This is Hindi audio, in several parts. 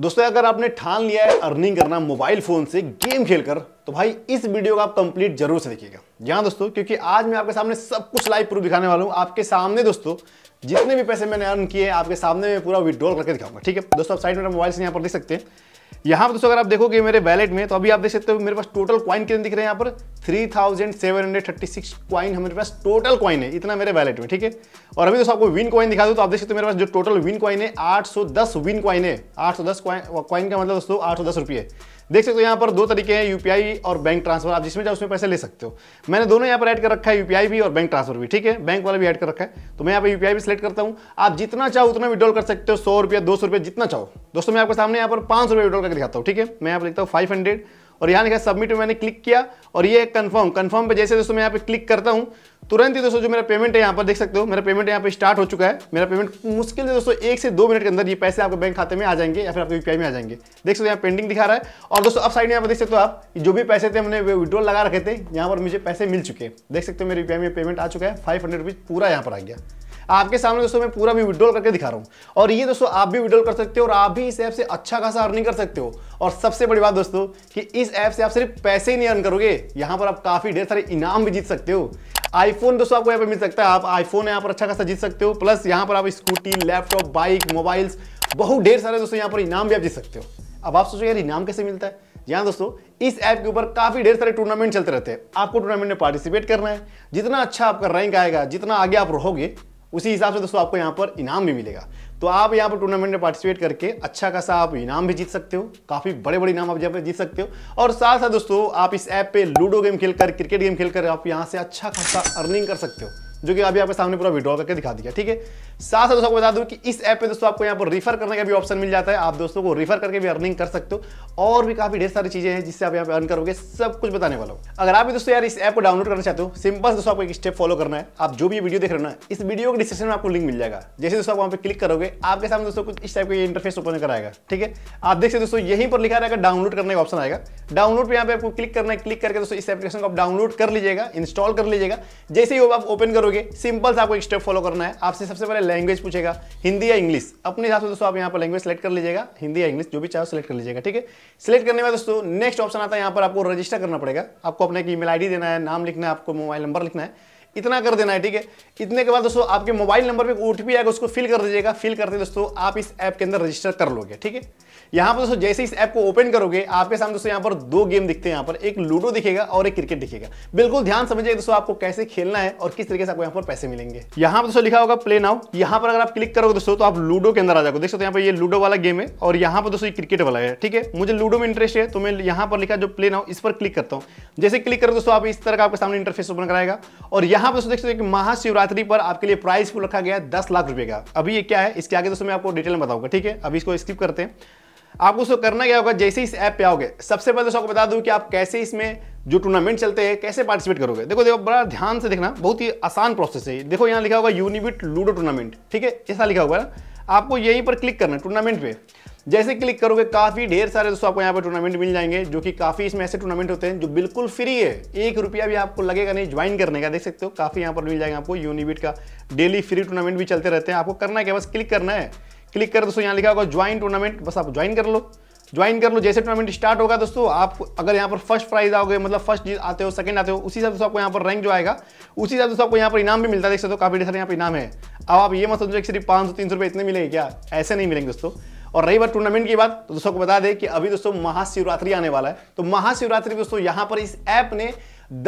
दोस्तों अगर आपने ठान लिया है अर्निंग करना मोबाइल फोन से गेम खेलकर तो भाई इस वीडियो को आप कंप्लीट जरूर से देखिएगा यहाँ दोस्तों क्योंकि आज मैं आपके सामने सब कुछ लाइव प्रूफ दिखाने वाला हूँ आपके सामने दोस्तों जितने भी पैसे मैंने अर्न किए आपके सामने मैं पूरा विड्रॉल करके दिखाऊंगा ठीक है दोस्तों आप साइड में मोबाइल से यहाँ पर देख सकते हैं यहाँ पर दोस्तों अगर आप देखोगे मेरे वैलेट में तो अभी आप देख सकते हो मेरे पास टोटल क्वाइन कितने दिख रहे हैं यहाँ पर 3736 क्वाइन हमारे पास टोटल क्वाइन है इतना मेरे वैलेट में ठीक है और अभी दोस्तों आपको विन क्वाइन दिखा दूँ तो आप देख सकते हो मेरे पास जो टोटल विन क्वाइन है आठ विन क्वाइन है 810 क्वाइन का मतलब दोस्तों आठ सौ रुपये देख सकते हो यहाँ पर दो तरीके हैं यूपीआई और बैंक ट्रांसफर आप जिसमें जाओ उसमें पैसे ले सकते हो मैंने दोनों यहाँ पर ऐड कर रखा है यूपीआई भी और बैंक ट्रांसफर भी ठीक है बैंक वाला भी ऐड कर रखा है तो मैं यहाँ पर यूपीआई भी सिलेक्ट करता हूँ आप जितना चाहो उतना विड्रॉल कर सकते हो सौ रुपया दो सौ रुपया जितना चाहो दोस्तों मैं आपके सामने यहाँ पर पाँच सौ रुपये विड्रॉल करके दिखाता हूँ ठीक है मैं यहाँ पर लिखता हूँ फाइव हंड्रेड और यहाँ लिखा सबमिट में मैंने क्लिक किया और ये कन्फर्म कन्फर्म पे जैसे दोस्तों मैं यहाँ पे क्लिक करता हूँ तुरंत ही दोस्तों जो मेरा पेमेंट है यहाँ पर देख सकते हो मेरा पेमेंट यहाँ पे स्टार्ट हो चुका है मेरा पेमेंट मुश्किल से दोस्तों एक से दो मिनट के अंदर ये पैसे आपके बैंक खाते में आ जाएंगे या फिर आपके यूपीआई में आ जाएंगे देख सकते हो यहाँ पेंडिंग दिखा रहा है और दोस्तों अब साइड में यहाँ पर देख सकते हो आप जो भी पैसे थे हमने विड्रॉल लगा रखे थे यहाँ पर मुझे पैसे मिल चुके हैं देख सकते हो मेरे यूपीआई में पेमेंट आ चुका है फाइव हंड्रेड पूरा यहाँ पर आ गया आपके सामने दोस्तों मैं पूरा भी विड्रॉल करके दिखा रहा हूँ और ये दोस्तों आप भी विड्रॉल कर सकते हो और आप भी इस ऐप से अच्छा खासा अर्निंग कर सकते हो और सबसे बड़ी बात दोस्तों कि इस ऐप से आप सिर्फ पैसे ही नहीं अर्न करोगे यहाँ पर आप काफ़ी ढेर सारे इनाम भी जीत सकते हो आईफोन दोस्तों आपको यहाँ पर मिल सकता है आप आईफोन यहाँ पर अच्छा खासा जीत सकते हो प्लस यहाँ पर आप स्कूटी लैपटॉप बाइक मोबाइल्स बहुत ढेर सारे दोस्तों यहाँ पर इनाम भी आप जीत सकते हो अब आप सोचो यार इनाम कैसे मिलता है यहाँ दोस्तों इस ऐप के ऊपर काफी ढेर सारे टूर्नामेंट चलते रहते हैं आपको टूर्नामेंट में पार्टिसिपेट करना है जितना अच्छा आपका रैंक आएगा जितना आगे आप रहोगे उसी हिसाब से दोस्तों आपको यहाँ पर इनाम भी मिलेगा तो आप यहाँ पर टूर्नामेंट में पार्टिसिपेट करके अच्छा खासा आप इनाम भी जीत सकते हो काफ़ी बड़े बड़े इनाम आप यहाँ पर जीत सकते हो और साथ साथ दोस्तों आप इस ऐप पे लूडो गेम खेलकर क्रिकेट गेम खेलकर आप यहाँ से अच्छा खासा अर्निंग कर सकते हो जो कि अभी आपके सामने पूरा विड्रॉ करके दिखा दिया ठीक है साथ साथ दोस्तों को बता दूं कि इस ऐप पे दोस्तों आपको यहाँ पर रिफर करने का भी ऑप्शन मिल जाता है आप दोस्तों को रिफर करके भी अर्निंग कर सकते हो और भी काफी ढेर सारी चीजें हैं जिससे आप यहाँ पे अर्न करोगे सब कुछ बताने वाला हूँ अगर आप भी दोस्तों यार इस ऐप को डाउनलोड करना चाहते हो सिंपल दोस्तों आपको एक स्टेप फॉलो करना है आप जो भी वीडियो देख रहे हो ना इस वीडियो के डिस्क्रिप्शन में आपको लिंक मिल जाएगा जैसे दोस्तों आप वहाँ पर क्लिक करोगे आपके सामने दोस्तों कुछ इस टाइप का इंटरफेस ओपन कराएगा ठीक है आप देख सकते दोस्तों यहीं पर लिखा रहेगा डाउनलोड करने का ऑप्शन आएगा डाउनलोड पर यहाँ पे आपको क्लिक करना है क्लिक करके दोस्तों इस एप्लीकेशन को आप डाउनलोड कर लीजिएगा इंस्टॉल कर लीजिएगा जैसे ही आप ओपन करो करोगे सिंपल से आपको एक स्टेप फॉलो करना है आपसे सबसे पहले लैंग्वेज पूछेगा हिंदी या इंग्लिश अपने हिसाब से दोस्तों आप यहाँ पर लैंग्वेज सेलेक्ट कर लीजिएगा हिंदी या इंग्लिश जो भी चाहे सेलेक्ट कर लीजिएगा ठीक है सिलेक्ट करने में दोस्तों नेक्स्ट ऑप्शन आता है यहाँ पर आपको रजिस्टर करना पड़ेगा आपको अपना एक ईमेल आईडी देना है नाम लिखना है आपको मोबाइल नंबर लिखना है इतना कर देना है ठीक है इतने के बाद दोस्तों आपके मोबाइल नंबर पे ओ आएगा उसको फिल कर दीजिएगा फिल करते दोस्तों आप इस ऐप के अंदर रजिस्टर कर लोगे ठीक है यहाँ पर दोस्तों जैसे इस ऐप को ओपन करोगे आपके सामने दोस्तों यहाँ पर दो गेम दिखते हैं यहाँ पर एक लूडो दिखेगा और एक क्रिकेट दिखेगा बिल्कुल ध्यान समझिए दोस्तों आपको कैसे खेलना है और किस तरीके से आपको यहाँ पर पैसे मिलेंगे यहाँ पर दोस्तों लिखा होगा प्ले नाउ यहाँ पर अगर आप क्लिक करोगे दोस्तों तो आप लूडो के अंदर आ जाओ देख सकते हो यहाँ पर ये लूडो वाला गेम है और यहाँ पर दोस्तों क्रिकेट वाला है ठीक है मुझे लूडो में इंटरेस्ट है तो मैं यहाँ पर लिखा जो प्ले नाउ इस पर क्लिक करता हूँ जैसे क्लिक करो दोस्तों आप इस तरह का आपके सामने इंटरफेस ओपन कराएगा और यहाँ यहां पर देख सकते हैं कि महाशिवरात्रि पर आपके लिए प्राइस पूल रखा गया है दस लाख रुपए का अभी ये क्या है इसके आगे दोस्तों मैं आपको डिटेल में बताऊंगा ठीक है अभी इसको स्किप करते हैं आपको उसको करना क्या होगा जैसे इस ऐप पे आओगे सबसे पहले दोस्तों आपको बता दूं कि आप कैसे इसमें जो टूर्नामेंट चलते हैं कैसे पार्टिसिपेट करोगे देखो देखो बड़ा ध्यान से देखना बहुत ही आसान प्रोसेस है देखो यहाँ लिखा होगा यूनिबिट लूडो टूर्नामेंट ठीक है ऐसा लिखा होगा ना आपको यहीं पर क्लिक करना टूर्नामेंट पे जैसे क्लिक करोगे काफी ढेर सारे दोस्तों आपको यहाँ पर टूर्नामेंट मिल जाएंगे जो कि काफी इसमें ऐसे टूर्नामेंट होते हैं जो बिल्कुल फ्री है एक रुपया भी आपको लगेगा नहीं ज्वाइन करने का देख सकते हो काफी यहाँ पर मिल जाएगा आपको यूनिबिट का डेली फ्री टूर्नामेंट भी चलते रहते हैं आपको करना है क्या बस क्लिक करना है क्लिक कर दोस्तों यहाँ लिखा होगा ज्वाइन टूर्नामेंट बस आप ज्वाइन कर लो ज्वाइन कर लो जैसे टूर्नामेंट स्टार्ट होगा दोस्तों आप अगर यहाँ पर फर्स्ट प्राइज आओगे मतलब फर्स्ट आते हो सेकंड आते हो उसी हिसाब से आपको यहाँ पर रैंक जो आएगा उसी हिसाब से आपको यहाँ पर इनाम भी मिलता है देख सकते हो काफी सारे यहाँ पर इनाम है अब आप ये मत समझो एक सिर्फ पाँच सौ तीन सौ रुपये इतने मिलेंगे क्या ऐसे नहीं मिलेंगे दोस्तों और रही बात टूर्नामेंट की बात तो दोस्तों को बता दें कि अभी दोस्तों महाशिवरात्रि आने वाला है तो महाशिवरात्रि दोस्तों यहां पर इस ऐप ने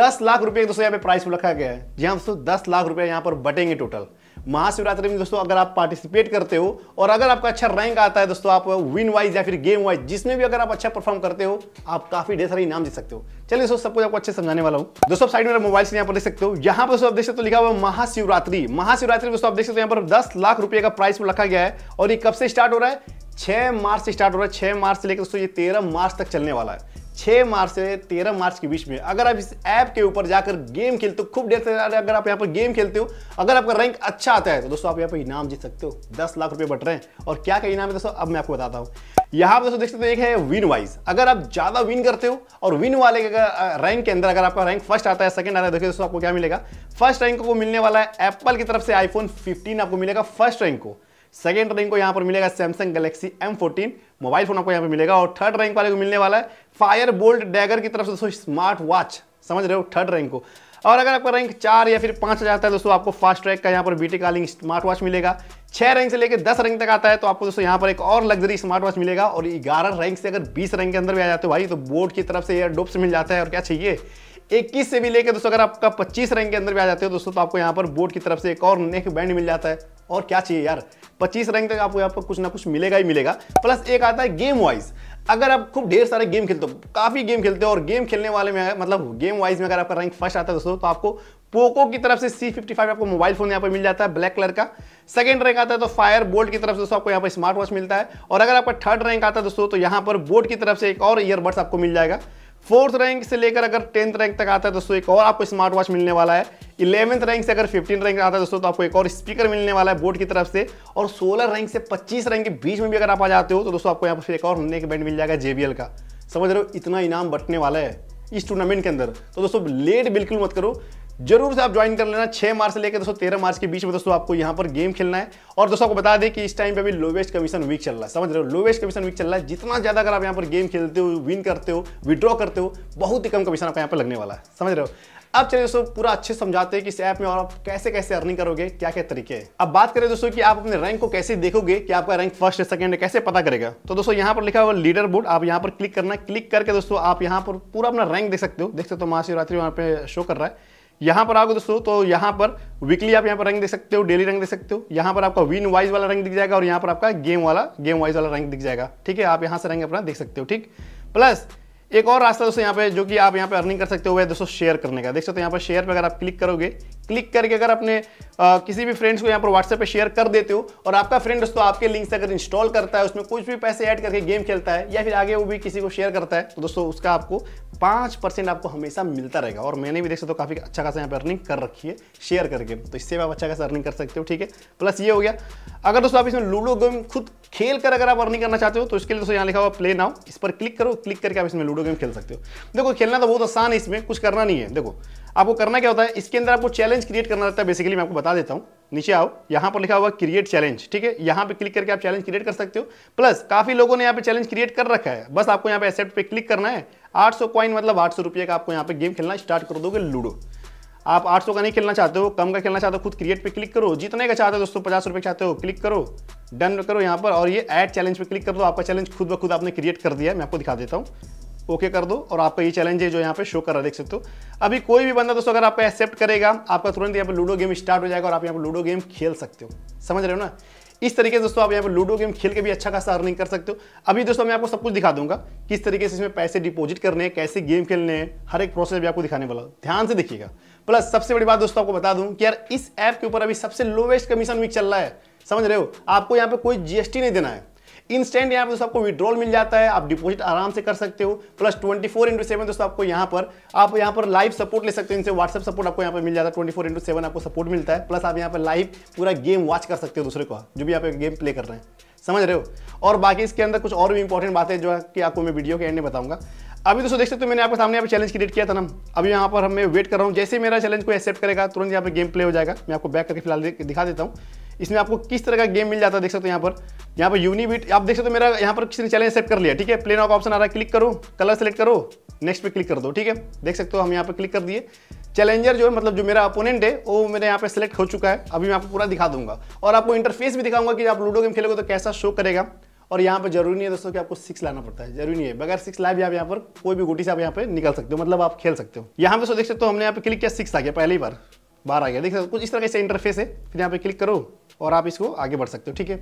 दस लाख रुपए दोस्तों यहाँ पे प्राइस रखा गया है जी हाँ दोस्तों दस लाख रुपए यहाँ पर बटेंगे टोटल महाशिवरात्रि में दोस्तों अगर आप पार्टिसिपेट करते हो और अगर आपका अच्छा रैंक आता है दोस्तों आप विन वाइज या फिर गेम वाइज जिसमें भी अगर आप अच्छा परफॉर्म करते हो आप काफी ढेर सारे इनाम जीत सकते हो चलिए दोस्तों सब कुछ आपको अच्छे समझाने वाला हूँ दोस्तों आप साइड मेरा मोबाइल से यहाँ पर देख सकते हो यहाँ पर दोस्तों आप देख सकते हो लिखा हुआ महाशिवरात्रि महाशिवरात्रि दोस्तों आप देख सकते हो यहाँ पर दस लाख रुपए का प्राइस रखा गया है और ये कब से स्टार्ट हो रहा है छः मार्च से स्टार्ट हो रहा है छः मार्च से लेकर दोस्तों ये तेरह मार्च तक चलने वाला है छः मार्च से तेरह मार्च के बीच में अगर आप इस ऐप के ऊपर जाकर गेम खेलते हो खूब देर से अगर आप यहाँ पर गेम खेलते हो अगर आपका रैंक अच्छा आता है तो दोस्तों आप यहाँ पर इनाम जीत सकते हो दस लाख रुपये बट रहे हैं और क्या क्या इनाम है दोस्तों अब मैं आपको बताता हूँ यहाँ पर दोस्तों देख सकते हो एक है विन वाइज अगर आप ज़्यादा विन करते हो और विन वाले रैंक के अंदर अगर आपका रैंक फर्स्ट आता है सेकंड आता है देखिए दोस्तों आपको क्या मिलेगा फर्स्ट रैंक को मिलने वाला है एप्पल की तरफ से आईफोन 15 आपको मिलेगा फर्स्ट रैंक को सेकेंड रैंक को यहाँ पर मिलेगा Samsung Galaxy M fourteen mobile phone आपको यहाँ पर मिलेगा और थर्ड रैंक वाले को मिलने वाला है फायर बोल्ट डैगर की तरफ से दोस्तों स्मार्ट वॉच समझ रहे हो थर्ड रैंक को और अगर आपका रैंक चार या फिर पाँच हजार आता है दोस्तों आपको फास्ट ट्रैक का यहाँ पर बीटी कॉलिंग स्मार्ट वॉच मिलेगा छः रैंक से लेकर दस रैंक तक आता है तो आपको दोस्तों यहाँ पर एक और लग्जरी स्मार्ट वॉच मिलेगा और ग्यारह रैंक से अगर बीस रैंक के अंदर भी आ जाते हो भाई तो बोर्ड की तरफ से एयर डोप्स मिल जाता है और क्या चाहिए इक्कीस से भी लेकर दोस्तों अगर आपका पच्चीस रैंक के अंदर भी आ जाते हो दोस्तों तो आपको यहाँ पर बोर्ड की तरफ से एक और नेक बैंड मिल जाता है और क्या चाहिए यार 25 रैंक तक आपको यहाँ पर कुछ ना कुछ मिलेगा ही मिलेगा प्लस एक आता है गेम वाइज अगर आप खूब ढेर सारे गेम खेलते हो काफ़ी गेम खेलते हो और गेम खेलने वाले में मतलब गेम वाइज में अगर आपका रैंक फर्स्ट आता है दोस्तों तो आपको पोको की तरफ से सी फिफ्टी फाइव आपको मोबाइल फोन यहाँ पर मिल जाता है ब्लैक कलर का सेकंड रैंक आता है तो फायर बोल्ट की तरफ से दोस्तों आपको यहाँ पर स्मार्ट वॉच मिलता है और अगर आपका थर्ड रैंक आता है दोस्तों तो यहाँ पर बोर्ड की तरफ से एक और ईयरबड्स आपको मिल जाएगा फोर्थ रैंक से लेकर अगर टेंथ रैंक तक आता है दोस्तों एक और आपको स्मार्ट वॉच मिलने वाला है इलेवंथ रैंक से अगर फिफ्टीन रैंक आता है दोस्तों तो आपको एक और स्पीकर मिलने वाला है बोर्ड की तरफ से और सोलह रैंक से पच्चीस रैंक के बीच में भी अगर आप आ जाते हो तो दोस्तों आपको यहाँ पर फिर एक और नेक बैंड मिल जाएगा जेबीएल का समझ रहे हो इतना इनाम बटने वाला है इस टूर्नामेंट के अंदर तो दोस्तों लेट बिल्कुल मत करो जरूर से आप ज्वाइन कर लेना 6 मार्च से लेकर दोस्तों 13 मार्च के बीच में दोस्तों आपको यहाँ पर गेम खेलना है और दोस्तों को बता दें कि इस टाइम पे भी लोवेस्ट कमीशन वीक चल रहा है समझ रहे हो लोवेस्ट कमीशन वीक चल रहा है जितना ज्यादा अगर आप यहाँ पर गेम खेलते हो विन करते हो विड्रॉ करते हो बहुत ही कम कमीशन आपका यहाँ पर लगने वाला है समझ रहे हो अब चलिए दोस्तों पूरा अच्छे समझाते हैं कि इस ऐप में और आप कैसे कैसे अर्निंग करोगे क्या क्या तरीके हैं अब बात करें दोस्तों कि आप अपने रैंक को कैसे देखोगे कि आपका रैंक फर्स्ट है सेकंड है कैसे पता करेगा तो दोस्तों यहाँ पर लिखा हुआ लीडर बोर्ड आप यहाँ पर क्लिक करना क्लिक करके दोस्तों आप यहाँ पर पूरा अपना रैंक देख सकते हो देख सकते हो महाशिवरात्रि वहाँ पे शो कर रहा है यहाँ पर आओगे दोस्तों तो यहाँ पर वीकली आप यहाँ पर रंग देख सकते हो डेली रंग देख सकते हो यहां पर आपका विन वाइज वाला रंग दिख जाएगा और यहाँ पर आपका गेम वाला गेम वाइज वाला रंग दिख जाएगा ठीक है आप यहाँ से रंग अपना देख सकते हो ठीक प्लस एक और रास्ता दोस्तों यहाँ पे जो कि आप यहाँ पे अर्निंग कर सकते हो वह दोस्तों शेयर करने का देख सकते हो यहाँ पर शेयर पर अगर आप क्लिक करोगे क्लिक करके अगर अपने आ, किसी भी फ्रेंड्स को यहाँ पर व्हाट्सएप पे शेयर कर देते हो और आपका फ्रेंड दोस्तों आपके लिंक से अगर इंस्टॉल करता है उसमें कुछ भी पैसे ऐड करके गेम खेलता है या फिर आगे वो भी किसी को शेयर करता है तो दोस्तों उसका आपको पाँच परसेंट आपको हमेशा मिलता रहेगा और मैंने भी देख सकते हो काफ़ी अच्छा खासा यहाँ पर अर्निंग कर रखी है शेयर करके तो इससे भी आप अच्छा खासा अर्निंग कर सकते हो ठीक है प्लस ये हो गया अगर दोस्तों आप इसमें लूडो गेम खुद खेल कर अगर आप अर्निंग करना चाहते हो तो इसके लिए दोस्तों यहाँ लिखा हुआ प्ले नाउ इस पर क्लिक करो क्लिक करके आप इसमें लूडो गेम खेल सकते हो देखो खेलना तो बहुत आसान है इसमें कुछ करना नहीं है देखो आपको करना क्या होता है इसके अंदर आपको चैलेंज क्रिएट करना रहता है बेसिकली मैं आपको बता देता हूँ नीचे आओ यहाँ पर लिखा हुआ क्रिएट चैलेंज ठीक है यहाँ पे क्लिक करके आप चैलेंज क्रिएट कर सकते हो प्लस काफी लोगों ने यहाँ पे चैलेंज क्रिएट कर रखा है बस आपको यहाँ पे एक्सेप्ट पे क्लिक करना है 800 कॉइन मतलब आठ रुपये का आपको यहाँ पे गेम खेलना स्टार्ट कर दोगे लूडो आप 800 का नहीं खेलना चाहते हो कम का खेलना चाहते हो खुद क्रिएट पे क्लिक करो जितने का चाहते हो दोस्तों पचास रुपये चाहते हो क्लिक करो डन करो यहाँ पर और ये ऐड चैलेंज पे क्लिक कर दो आपका चैलेंज खुद ब खुद आपने क्रिएट कर दिया मैं आपको दिखा देता हूँ ओके कर दो और आपका ये चैलेंज है जो यहाँ पे शो कर रहा देख सकते हो अभी कोई भी बंदा दोस्तों अगर आप एक्सेप्ट करेगा आपका तुरंत यहाँ पे लूडो गेम स्टार्ट हो जाएगा और आप यहाँ पे लूडो गेम खेल सकते हो समझ रहे हो ना इस तरीके से दोस्तों आप यहाँ पे लूडो गेम खेल के भी अच्छा खासा अर्निंग कर सकते हो अभी दोस्तों मैं आपको सब कुछ दिखा दूंगा किस तरीके से इसमें पैसे डिपोजिट करने हैं कैसे गेम खेलने हैं हर एक प्रोसेस भी आपको दिखाने वाला ध्यान से देखिएगा प्लस सबसे बड़ी बात दोस्तों आपको बता दूं कि यार इस ऐप के ऊपर अभी सबसे लोवेस्ट कमीशन वीक चल रहा है समझ रहे हो आपको यहाँ पे कोई जीएसटी नहीं देना है इंस्टेंट यहाँ पे दोस्तों आपको विड्रॉल मिल जाता है आप डिपॉजिट आराम से कर सकते हो plus twenty four into seven दोस्तों आपको यहाँ पर आप यहाँ पर लाइव सपोर्ट ले सकते हो इनसे व्हाट्सअप सपोर्ट आपको यहाँ पर मिल जाता है ट्वेंटी फोर इंटू सेवन आपको सपोर्ट मिलता है प्लस आप यहाँ पर लाइव पूरा गेम वॉच कर सकते हो दूसरे को जो भी यहाँ पे गेम प्ले कर रहे हैं समझ रहे हो और बाकी इसके अंदर कुछ और भी इंपॉर्टेंट बातें जो कि आपको मैं वीडियो के एंड में बताऊंगा अभी दोस्तों देख सकते हो मैंने आपके सामने यहाँ पर चैलेंज क्रिएट किया था ना अभी यहाँ पर हम वेट कर रहा हूँ जैसे मेरा चैलेंज को एक्सेप्ट करेगा तुरंत यहाँ पर गेम प्ले हो जाएगा मैं आपको बैक करके फिलहाल दिखा देता हूँ इसमें आपको किस तरह का गेम मिल जाता है देख सकते हो यहाँ पर यहाँ पर यूनिबिट आप देख सकते हो मेरा यहाँ पर किसी ने चैलेंज सेट कर लिया ठीक है प्लेन ऑफ ऑप्शन आ रहा है क्लिक करो कलर सेलेक्ट करो नेक्स्ट पे क्लिक कर दो ठीक है देख सकते हो हम यहाँ पर क्लिक कर दिए चैलेंजर जो है मतलब जो मेरा अपोनेंट है वो मेरे यहाँ पे सेलेक्ट हो चुका है अभी मैं आपको पूरा दिखा दूंगा और आपको इंटरफेस भी दिखाऊंगा कि आप लूडो गेम खेलोगे तो कैसा शो करेगा और यहाँ पे जरूरी नहीं है दोस्तों कि आपको सिक्स लाना पड़ता है जरूरी नहीं है बगैर सिक्स लाइव भी आप यहाँ पर कोई भी गोटी से आप यहाँ पे निकल सकते हो मतलब आप खेल सकते हो यहाँ पे तो देख सकते हो हमने यहाँ पे क्लिक किया सिक्स आ गया पहली बार बाहर आ गया देख सकते हो कुछ इस तरह से इंटरफेस है फिर यहाँ पे क्लिक करो और आप इसको आगे बढ़ सकते हो ठीक है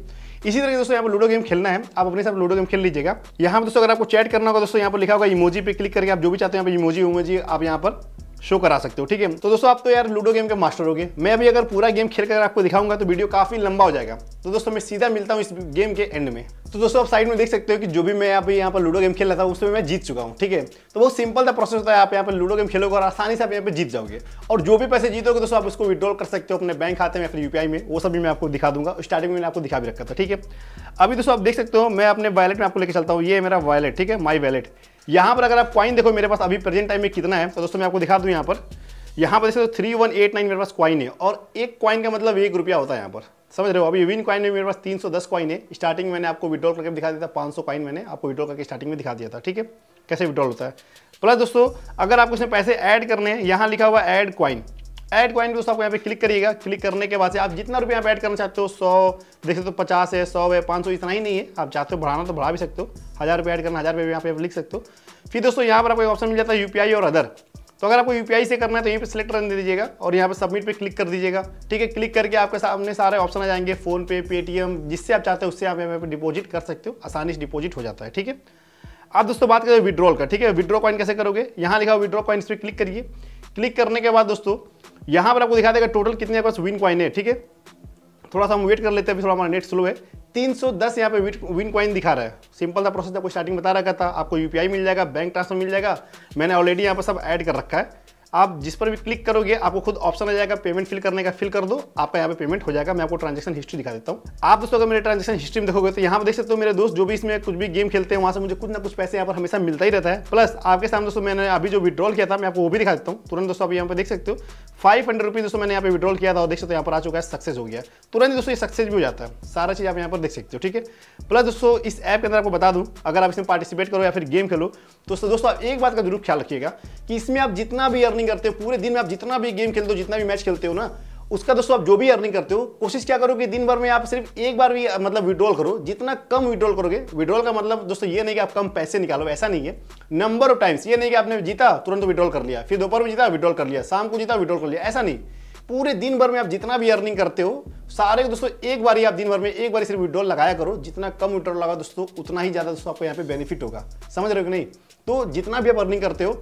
इसी तरह दोस्तों यहाँ पर लूडो गेम खेलना है आप अपने साथ लूडो गेम खेल लीजिएगा यहाँ पर दोस्तों अगर आपको चैट करना होगा दोस्तों यहाँ पर लिखा होगा इमोजी पे क्लिक करके आप जो भी चाहते हैं यहाँ पर इमोजी उमोजी आप यहाँ पर शो करा सकते हो ठीक है तो दोस्तों आप तो यार लूडो गेम के मास्टर हो गए मैं अभी अगर पूरा गेम खेल कर आपको दिखाऊंगा तो वीडियो काफी लंबा हो जाएगा तो दोस्तों मैं सीधा मिलता हूँ इस गेम के एंड में तो दोस्तों आप साइड में देख सकते हो कि जो भी मैं अभी यहाँ पर लूडो गेम खेल रहा था उसमें मैं जीत चुका हूँ ठीक है तो बहुत सिंपल था प्रोसेस होता है आप यहाँ पर लूडो गेम खेलोगे और आसानी से आप यहाँ पर जीत जाओगे और जो भी पैसे जीतोगे दोस्तों आप उसको विड्रॉल कर सकते हो अपने बैंक खाते में अपने यूपीआई में वो सभी मैं आपको दिखा दूंगा स्टार्टिंग में आपको दिखा भी रखा था ठीक है अभी दोस्तों आप देख सकते हो मैं अपने वैलेट में आपको लेकर चलता हूँ ये मेरा वैलेट ठीक है माई वैलेट यहाँ पर अगर आप क्वाइन देखो मेरे पास अभी प्रेजेंट टाइम में कितना है तो दोस्तों मैं आपको दिखा दूँ यहाँ पर यहाँ पर देखो थ्री वन एट नाइन मेरे पास क्वाइन है और एक क्वाइन का मतलब एक रुपया होता है यहाँ पर समझ रहे हो अभी विन क्वाइन में मेरे पास तीन सौ दस क्वाइन है स्टार्टिंग मैंने आपको विड्रॉल करके दिखा दिया था पाँच सौ कॉइन मैंने आपको विड्रॉल करके स्टार्टिंग में दिखा दिया था ठीक है कैसे विड्रॉल होता है प्लस दोस्तों अगर आपको इसमें पैसे ऐड करने हैं यहाँ लिखा हुआ ऐड कॉइन ऐड क्वाइन भी दोस्तों आपको यहाँ पे क्लिक करिएगा क्लिक करने के बाद से आप जितना रुपया यहाँ ऐड करना चाहते हो सौ देख सकते हो पचास है सौ है पाँच सौ इतना ही नहीं है आप चाहते हो बढ़ाना तो बढ़ा भी सकते हो हज़ार रुपये ऐड करना हज़ार रुपये यहाँ पे आप लिख सकते हो फिर दोस्तों यहाँ पर आपको ऑप्शन मिल जाता है यू और अदर तो अगर आपको यू से करना है तो यहीं पर सिलेक्ट करने दीजिएगा और यहाँ पर सबमिट पे क्लिक कर दीजिएगा ठीक है क्लिक करके आपके सामने सारे ऑप्शन आ जाएंगे फोन पे पेटीएम जिससे आप चाहते हो उससे आप यहाँ पे डिपॉजिट कर सकते हो आसानी से डिपॉजिट हो जाता है ठीक है आप दोस्तों बात करें विड्रॉल का ठीक है विड्रॉ कॉइन कैसे करोगे यहाँ लिखा विड्रॉ कॉइन इस पर क्लिक करिए क्लिक करने के बाद दोस्तों यहाँ पर आपको दिखा देगा टोटल कितने पास विन क्वाइन है ठीक है थोड़ा सा हम वेट कर लेते हैं अभी थोड़ा हमारा नेट स्लो है 310 यहाँ पे विन क्वाइन दिखा रहा है सिंपल था प्रोसेस आपको स्टार्टिंग बता रखा था आपको यूपीआई मिल जाएगा बैंक ट्रांसफर मिल जाएगा मैंने ऑलरेडी यहाँ पर सब ऐड कर रखा है आप जिस पर भी क्लिक करोगे आपको खुद ऑप्शन आ जाएगा पेमेंट फिल करने का फिल कर दो आपका यहाँ पे पेमेंट हो जाएगा मैं आपको ट्रांजेक्शन हिस्ट्री दिखा देता हूँ आप दोस्तों अगर मेरे ट्रांजेक्शन हिस्ट्री में देखोगे तो यहाँ पर देख सकते हो मेरे दोस्त जो भी इसमें कुछ भी गेम खेलते हैं वहाँ से मुझे कुछ ना कुछ पैसे यहाँ पर हमेशा मिलता ही रहता है प्लस आपके सामने दोस्तों मैंने अभी जो विड्रॉल किया था मैं आपको वो भी दिखा देता हूँ तुरंत दोस्तों आप यहाँ पर देख सकते हो फाइव हंड्रेड रुपीज दोस्तों मैंने यहाँ पर विड्रॉल किया था और देख सकते हो यहाँ पर आ चुका है सक्सेस हो गया तुरंत दोस्तों ये सक्सेस भी हो जाता है सारा चीज़ आप यहाँ पर देख सकते हो ठीक है प्लस दोस्तों इस ऐप के अंदर आपको बता दूँ अगर आप इसमें पार्टिसिपेट करो या फिर गेम खेलो तो दोस्तों आप एक बात का जरूर ख्याल रखिएगा कि इसमें आप जितना भी अर्निंग अर्निंग करते हो पूरे दिन में आप जितना भी गेम खेलते हो जितना भी मैच खेलते हो ना उसका दोस्तों आप जो भी अर्निंग करते हो कोशिश क्या करो कि दिन भर में आप सिर्फ एक बार भी मतलब विड्रॉल करो जितना कम विड्रॉल करोगे विड्रॉल का मतलब दोस्तों ये नहीं कि आप कम पैसे निकालो ऐसा नहीं है नंबर ऑफ टाइम्स ये नहीं कि आपने जीता तुरंत विड्रॉल कर लिया फिर दोपहर में जीता विड्रॉल कर लिया शाम को जीता विड्रॉल कर लिया ऐसा नहीं पूरे दिन भर में आप जितना भी अर्निंग करते हो सारे दोस्तों एक बार ही आप दिन भर में एक बार सिर्फ विड्रॉल लगाया करो जितना कम विड्रॉल लगा दोस्तों उतना ही ज़्यादा दोस्तों आपको यहाँ पे बेनिफिट होगा समझ रहे हो कि नहीं तो जितना भी आप अर्निंग करते हो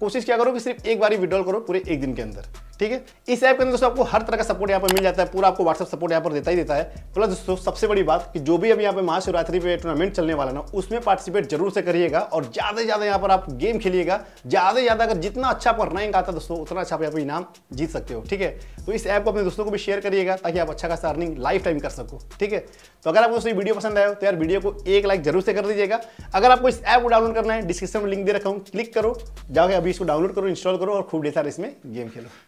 कोशिश क्या करो कि सिर्फ एक बार विड्रॉल करो पूरे एक दिन के अंदर ठीक है इस ऐप के अंदर दोस्तों आपको हर तरह का सपोर्ट यहाँ पर मिल जाता है पूरा आपको व्हाट्सअप सपोर्ट यहाँ पर देता ही देता है प्लस दोस्तों सबसे बड़ी बात कि जो भी अभी यहाँ पे महाशिवरात्रि पे टूर्नामेंट चलने वाला ना उसमें पार्टिसिपेट जरूर से करिएगा और ज़्यादा से ज़्यादा यहाँ पर आप गेम खेलिएगा ज़्यादा से ज़्यादा अगर जितना अच्छा आपका रैंक आता है दोस्तों उतना अच्छा आप यहाँ पर इनाम जीत सकते हो ठीक है तो इस ऐप को अपने दोस्तों को भी शेयर करिएगा ताकि आप अच्छा खासा अर्निंग लाइफ टाइम कर सको ठीक है तो अगर आपको उसमें वीडियो पसंद आए तो यार वीडियो को एक लाइक जरूर से कर दीजिएगा अगर आपको इस ऐप को डाउनलोड करना है डिस्क्रिप्शन में लिंक दे रखा हूँ क्लिक करो जाओगे अभी इसको डाउनलोड करो इंस्टॉल करो और खूब डेसार इसमें गेम खेलो